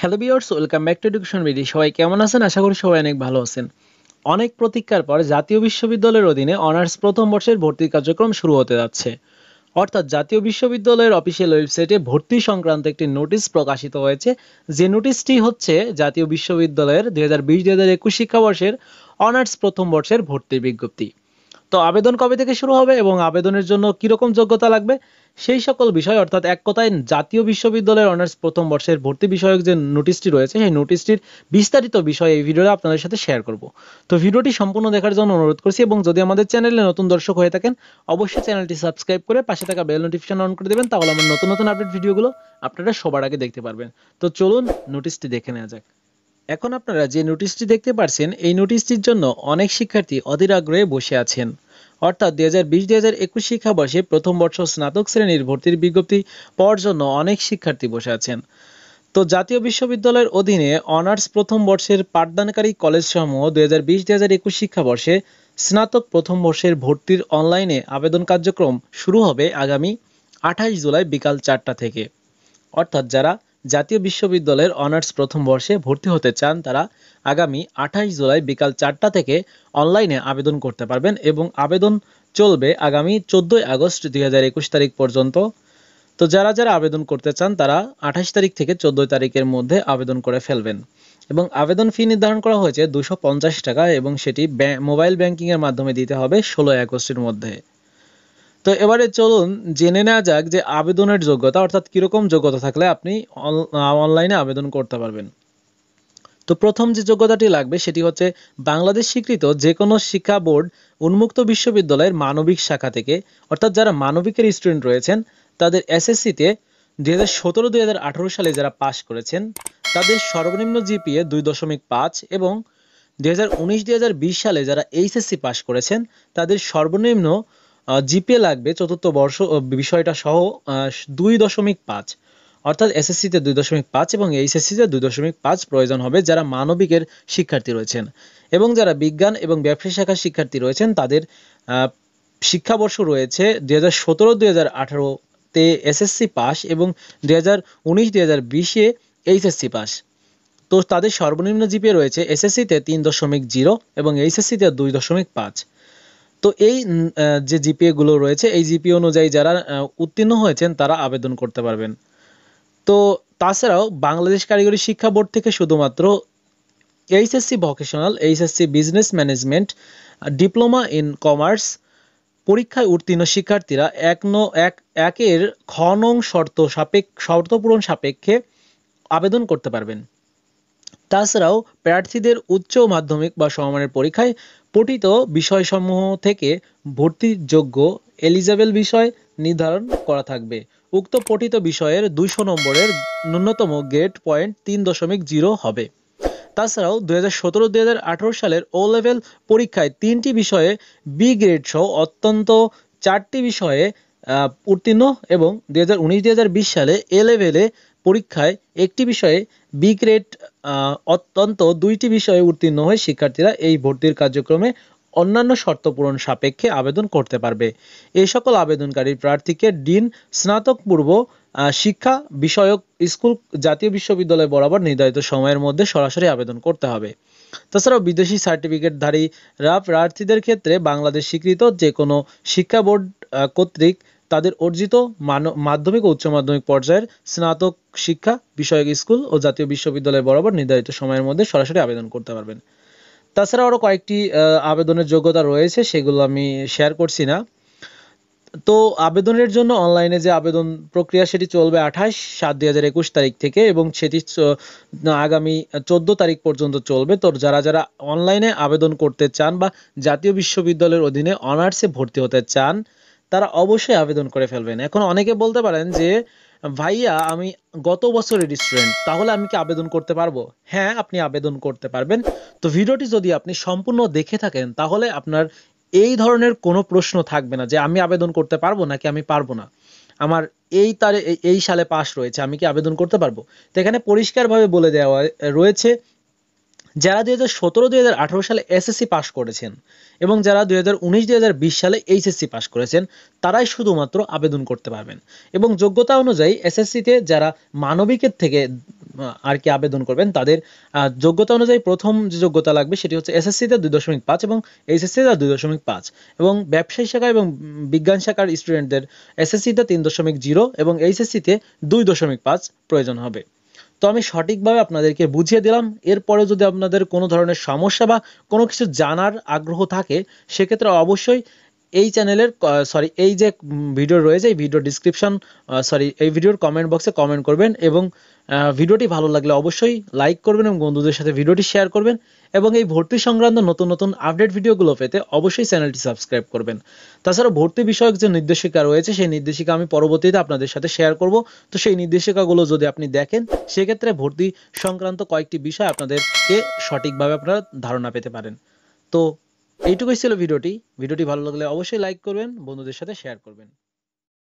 hello viewers welcome back to education BD সবাই কেমন আছেন আশা করি সবাই অনেক ভালো আছেন অনেক প্রতীক্ষার পর জাতীয় বিশ্ববিদ্যালয়ের অধীনে অনার্স প্রথম বর্ষের ভর্তির কার্যক্রম শুরু হতে যাচ্ছে অর্থাৎ জাতীয় বিশ্ববিদ্যালয়ের অফিসিয়াল ওয়েবসাইটে ভর্তি সংক্রান্ত একটি নোটিশ প্রকাশিত হয়েছে যে নোটিশটি হচ্ছে জাতীয় বিশ্ববিদ্যালয়ের দুই হাজার বিশ দুই হাজার একুশ শিক্ষাবর্ষের অনার্স প্রথম বর্ষের ভর্তির বিজ্ঞপ্তি তো আবেদন কবে থেকে শুরু হবে এবং আবেদনের জন্য কিরকম যোগ্যতা লাগবে সেই সকল বিষয় অর্থাৎ এক কথায় জাতীয় বিশ্ববিদ্যালয়ের অনার্স প্রথম বর্ষের ভর্তি বিষয়ক যে নোটিশটি রয়েছে সেই নোটিশটির বিস্তারিত বিষয় এই ভিডিওটা আপনাদের সাথে শেয়ার করব তো ভিডিওটি সম্পূর্ণ দেখার জন্য অনুরোধ করছি এবং যদি আমাদের চ্যানেলে নতুন দর্শক হয়ে থাকেন অবশ্যই চ্যানেলটি সাবস্ক্রাইব করে পাশে থাকা বেল নোটিফিকেশন অন করে দেবেন তাহলে আমার নতুন নতুন আপডেট ভিডিওগুলো আপনারা সবার আগে দেখতে পারবেন তো চলুন নোটিশটি দেখে নেওয়া যাক এখন আপনারা যে নোটিশটি দেখতে পারছেন এই নোটিশটির জন্য অনেক শিক্ষার্থী অধীর আগ্রহে বসে আছেন অর্থাৎ দুই হাজার বিশ দুই হাজার একুশ শিক্ষাবর্ষে প্রথম বর্ষ স্নাতক শ্রেণীর ভর্তির বিজ্ঞপ্তি পাওয়ার জন্য অনেক শিক্ষার্থী বসে আছেন তো জাতীয় বিশ্ববিদ্যালয়ের অধীনে অনার্স প্রথম বর্ষের পাঠদানকারী কলেজসমূহ দুই হাজার বিশ দুই হাজার একুশ শিক্ষাবর্ষে স্নাতক প্রথম বর্ষের ভর্তির অনলাইনে আবেদন কার্যক্রম শুরু হবে আগামী আঠাশ জুলাই বিকাল চারটা থেকে অর্থাৎ যারা জাতীয় বিশ্ববিদ্যালয়ের অনার্স প্রথম বর্ষে ভর্তি হতে চান তারা আগামী আঠাশ জুলাই বিকাল চারটা থেকে অনলাইনে আবেদন করতে পারবেন এবং আবেদন চলবে আগামী চোদ্দই আগস্ট দুই তারিখ পর্যন্ত তো যারা যারা আবেদন করতে চান তারা আঠাশ তারিখ থেকে চোদ্দ তারিখের মধ্যে আবেদন করে ফেলবেন এবং আবেদন ফি নির্ধারণ করা হয়েছে দুশো টাকা এবং সেটি মোবাইল ব্যাংকিংয়ের মাধ্যমে দিতে হবে ষোলোই আগস্টের মধ্যে তো এবারে চলুন জেনে নেওয়া যাক যে আবেদনের যোগ্যতা অর্থাৎ কীরকম যোগ্যতা থাকলে আপনি অনলাইনে আবেদন করতে পারবেন তো প্রথম যে যোগ্যতাটি লাগবে সেটি হচ্ছে বাংলাদেশ স্বীকৃত যে কোনো শিক্ষা বোর্ড উন্মুক্ত বিশ্ববিদ্যালয়ের মানবিক শাখা থেকে অর্থাৎ যারা মানবিকের স্টুডেন্ট রয়েছেন তাদের এসএসসিতে দুই হাজার সতেরো দুই হাজার আঠারো সালে যারা পাশ করেছেন তাদের সর্বনিম্ন জিপিএ দুই দশমিক পাঁচ এবং দুই হাজার উনিশ দুই হাজার বিশ সালে যারা এইচএসসি পাশ করেছেন তাদের সর্বনিম্ন জিপিএ লাগবে চতুর্থ বর্ষ বিষয়টা সহ দুই দশমিক পাঁচ অর্থাৎ এসএসসিতে দুই দশমিক পাঁচ এবং এইচএসসিতে দুই দশমিক পাঁচ প্রয়োজন হবে যারা মানবিকের শিক্ষার্থী রয়েছেন এবং যারা বিজ্ঞান এবং ব্যবসা শাখার শিক্ষার্থী রয়েছেন তাদের শিক্ষাবর্ষ রয়েছে দুই হাজার সতেরো দুই হাজার আঠারোতে এসএসসি পাস এবং দুই হাজার উনিশ দুই হাজার বিশে এইচএসসি পাস তো তাদের সর্বনিম্ন জিপিএ রয়েছে এসএসসিতে তিন দশমিক জিরো এবং এইচএসসিতে দুই দশমিক পাঁচ তো এই যে জিপিএগুলো রয়েছে এই জিপিএ অনুযায়ী যারা উত্তীর্ণ হয়েছেন তারা আবেদন করতে পারবেন তো তাছাড়াও বাংলাদেশ কারিগরি শিক্ষা বোর্ড থেকে শুধুমাত্র HSC vocational HSC business management diploma in commerce পরীক্ষায় উত্তীর্ণ শিক্ষার্থীরা এক ন এক একের খনং শর্ত সাপেক্ষ শর্ত পূরণ সাপেক্ষে আবেদন করতে পারবেন তাছাড়াও প্রার্থীদের উচ্চ মাধ্যমিক বা সমমানের পরীক্ষায় পঠিত বিষয়সমূহ থেকে ভর্তিযোগ্য এলিজেবল বিষয় নির্ধারণ করা থাকবে উক্ত পঠিত বিষয়ের দুইশো নম্বরের ন্যূনতম গ্রেড পয়েন্ট তিন দশমিক জিরো হবে তাছাড়াও দু হাজার সতেরো দু হাজার আঠেরো সালের ও লেভেল পরীক্ষায় তিনটি বিষয়ে বি গ্রেড সহ অত্যন্ত চারটি বিষয়ে উত্তীর্ণ এবং দু হাজার উনিশ দু হাজার বিশ সালে এ লেভেলে পরীক্ষায় একটি বিষয়ে বি গ্রেড অত্যন্ত দুইটি বিষয়ে উত্তীর্ণ হয়ে শিক্ষার্থীরা এই ভর্তির কার্যক্রমে অন্যান্য শর্ত পূরণ সাপেক্ষে আবেদন করতে পারবে এই সকল আবেদনকারী প্রার্থীকে ডিন স্নাতক পূর্ব শিক্ষা বিষয়ক স্কুল জাতীয় বিশ্ববিদ্যালয় বরাবর নির্ধারিত সময়ের মধ্যে সরাসরি আবেদন করতে হবে তাছাড়াও বিদেশি রা প্রার্থীদের ক্ষেত্রে বাংলাদেশ স্বীকৃত যে কোনো শিক্ষা বোর্ড কর্তৃক তাদের অর্জিত মাধ্যমিক ও উচ্চ মাধ্যমিক পর্যায়ের স্নাতক শিক্ষা বিষয়ক স্কুল ও জাতীয় বিশ্ববিদ্যালয় বরাবর নির্ধারিত সময়ের মধ্যে সরাসরি আবেদন করতে পারবেন তাছাড়া আরও কয়েকটি আবেদনের যোগ্যতা রয়েছে সেগুলো আমি শেয়ার করছি না তো আবেদনের জন্য অনলাইনে যে আবেদন প্রক্রিয়া সেটি চলবে আঠাশ সাত দুই হাজার একুশ তারিখ থেকে এবং সেটি আগামী চোদ্দ তারিখ পর্যন্ত চলবে তো যারা যারা অনলাইনে আবেদন করতে চান বা জাতীয় বিশ্ববিদ্যালয়ের অধীনে অনার্সে ভর্তি হতে চান তারা অবশ্যই আবেদন করে ফেলবেন এখন অনেকে বলতে পারেন যে ভাইয়া আমি গত বছরের স্টুডেন্ট তাহলে আমি কি আবেদন করতে পারবো হ্যাঁ আপনি আবেদন করতে পারবেন তো ভিডিওটি যদি আপনি সম্পূর্ণ দেখে থাকেন তাহলে আপনার এই ধরনের কোনো প্রশ্ন থাকবে না যে আমি আবেদন করতে পারবো নাকি আমি পারবো না আমার এই তারে এই সালে পাশ রয়েছে আমি কি আবেদন করতে পারবো তো এখানে পরিষ্কারভাবে বলে দেওয়া রয়েছে যারা দুই হাজার সতেরো দুই হাজার আঠারো সালে এসএসসি পাশ করেছেন এবং যারা দুই হাজার উনিশ দুই হাজার বিশ সালে এইচএসসি পাশ করেছেন তারাই শুধুমাত্র আবেদন করতে পারবেন এবং যোগ্যতা অনুযায়ী এসএসসিতে যারা মানবিকের থেকে আর কি আবেদন করবেন তাদের যোগ্যতা অনুযায়ী প্রথম যে যোগ্যতা লাগবে সেটি হচ্ছে এসএসসিতে দুই দশমিক পাঁচ এবং এইচএসসিতে দুই দশমিক পাঁচ এবং ব্যবসায়ী শাখা এবং বিজ্ঞান শাখার স্টুডেন্টদের এসএসসিতে তিন দশমিক জিরো এবং এইচএসসিতে দুই দশমিক পাঁচ প্রয়োজন হবে তো আমি সঠিকভাবে আপনাদেরকে বুঝিয়ে দিলাম এরপরে যদি আপনাদের কোনো ধরনের সমস্যা বা কোনো কিছু জানার আগ্রহ থাকে সেক্ষেত্রে অবশ্যই এই চ্যানেলের সরি এই যে ভিডিও রয়েছে এই ভিডিও ডিসক্রিপশন সরি এই ভিডিওর কমেন্ট বক্সে কমেন্ট করবেন এবং ভিডিওটি ভালো লাগলে অবশ্যই লাইক করবেন এবং বন্ধুদের সাথে ভিডিওটি শেয়ার করবেন এবং এই ভর্তি সংক্রান্ত নতুন নতুন আপডেট ভিডিওগুলো পেতে অবশ্যই চ্যানেলটি সাবস্ক্রাইব করবেন তাছাড়া ভর্তি বিষয়ক যে নির্দেশিকা রয়েছে সেই নির্দেশিকা আমি পরবর্তীতে আপনাদের সাথে শেয়ার করব তো সেই নির্দেশিকাগুলো যদি আপনি দেখেন সেক্ষেত্রে ভর্তি সংক্রান্ত কয়েকটি বিষয় আপনাদেরকে সঠিকভাবে আপনারা ধারণা পেতে পারেন তো এইটুকুই ছিল ভিডিওটি ভিডিওটি ভালো লাগলে অবশ্যই লাইক করবেন বন্ধুদের সাথে শেয়ার করবেন